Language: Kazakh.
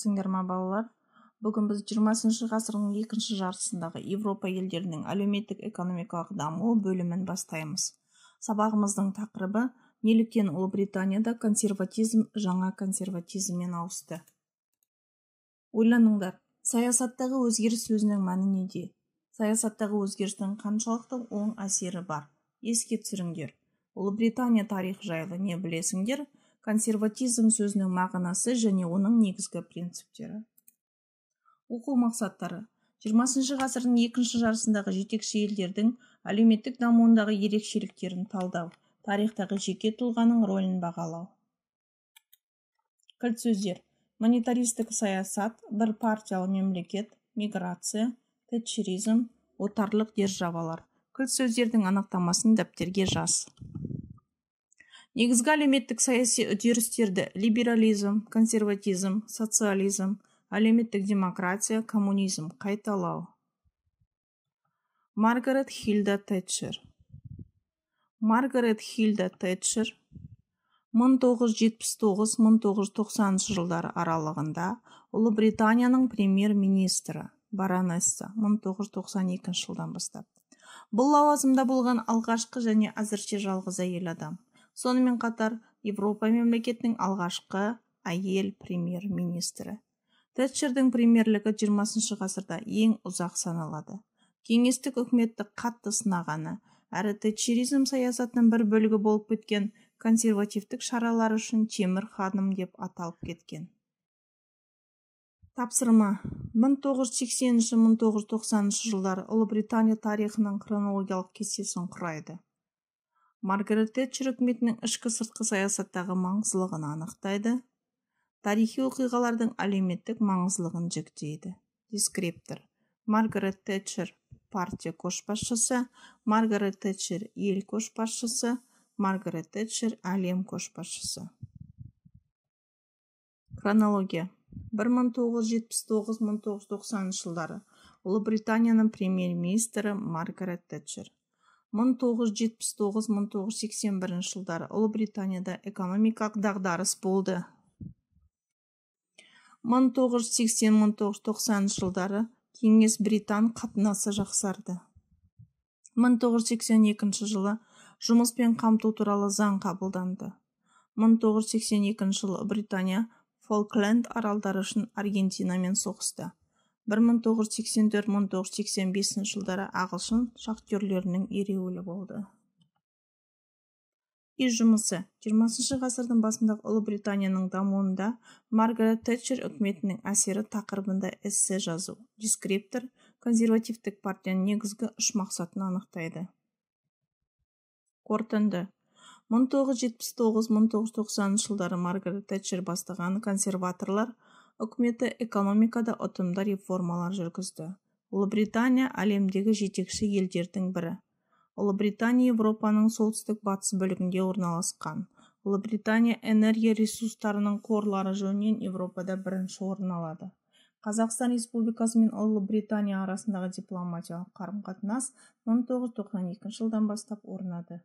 сіңдер ма балалар бүгін біз 20 ғасырдың екінші жартысындағы европа елдерінің әлеуметтік экономикалық дамуы бөлімін бастаймыз сабағымыздың тақырыбы неліктен ұлыбританияда консерватизм жаңа консерватизммен ауысты ойланыңдар саясаттағы өзгеріс сөзінің мәні неде саясаттағы өзгерістің қаншалықты оң әсері бар еске түсіріңдер ұлыбритания тарихы жайлы не білесіңдер консерватизм сөзінің мағынасы және оның негізгі принциптері оқу мақсаттары 20 ғасырдың екінші жарысындағы жетекші елдердің әлеуметтік дамуындағы ерекшеліктерін талдау тарихтағы жеке тұлғаның рөлін бағалау кілт сөздер монетаристік саясат бір партиялы мемлекет миграция тетчеризм отарлық державалар кілт сөздердің анықтамасын дәптерге жаз негізгі әлеуметтік саяси үдерістерді либерализм консерватизм социализм әлеуметтік демократия коммунизм қайталау маргарет хильда тэтчер маргарет хильда тэтчер 1979-1990 жылдары аралығында ұлыбританияның премьер-министрі баронесса 1992 жылдан бастап бұл лауазымда болған алғашқы және әзірше жалғыз әйел адам сонымен қатар европа мемлекетінің алғашқы әйел премьер министрі тэтчердің премьерлігі 20 ғасырда ең ұзақ саналады кеңестік үкіметті қатты сынағаны әрі тэтчеризм саясатының бір бөлігі болып кеткен консервативтік шаралар үшін темір ханым деп аталып кеткен тапсырма 1980-1990 жылдар ұлыбритания тарихының хронологиялық кестесін құрайды маргарет тэтчер үкіметінің ішкі сыртқы саясаттағы маңыздылығын анықтайды тарихи оқиғалардың әлеуметтік маңыздылығын жіктейді дескриптор маргарет Тетчер партия көшбасшысы маргарет Тетчер ел көшбасшысы маргарет Тетчер әлем көшбасшысы хронология 1979-1990 жылдары Британияның премьер министрі маргарет тэтчер 1979-1981 жылдары ұлыбританияда экономикалық дағдарыс болды 1980-1990 жылдары кеңес британ қатынасы жақсарды 1982 жылы жұмыспен қамту туралы заң қабылданды 1982 жылы британия фолкленд аралдары үшін аргентинамен соғысты 1984-1985 жылдары ағылшын шахтерлерінің ереуілі болды үй жұмысы 20 ғасырдың басындағы ұлыбританияның дамуында маргарет тэтчер үкіметінің әсері тақырыбында эссе жазу дескриптор консервативтік партияның негізгі үш мақсатын анықтайды қорытынды 1979-1990 жылдары маргарет тэтчер бастаған консерваторлар үкіметі экономикада ұтымды реформалар жүргізді ұлыбритания әлемдегі жетекші елдердің бірі ұлыбритания еуропаның солтүстік батыс бөлігінде орналасқан ұлыбритания энергия ресурстарының қорлары жөнінен европада бірінші орын алады қазақстан республикасы мен ұлыбритания арасындағы дипломатиялық қарым қатынас 1992 жылдан бастап орнады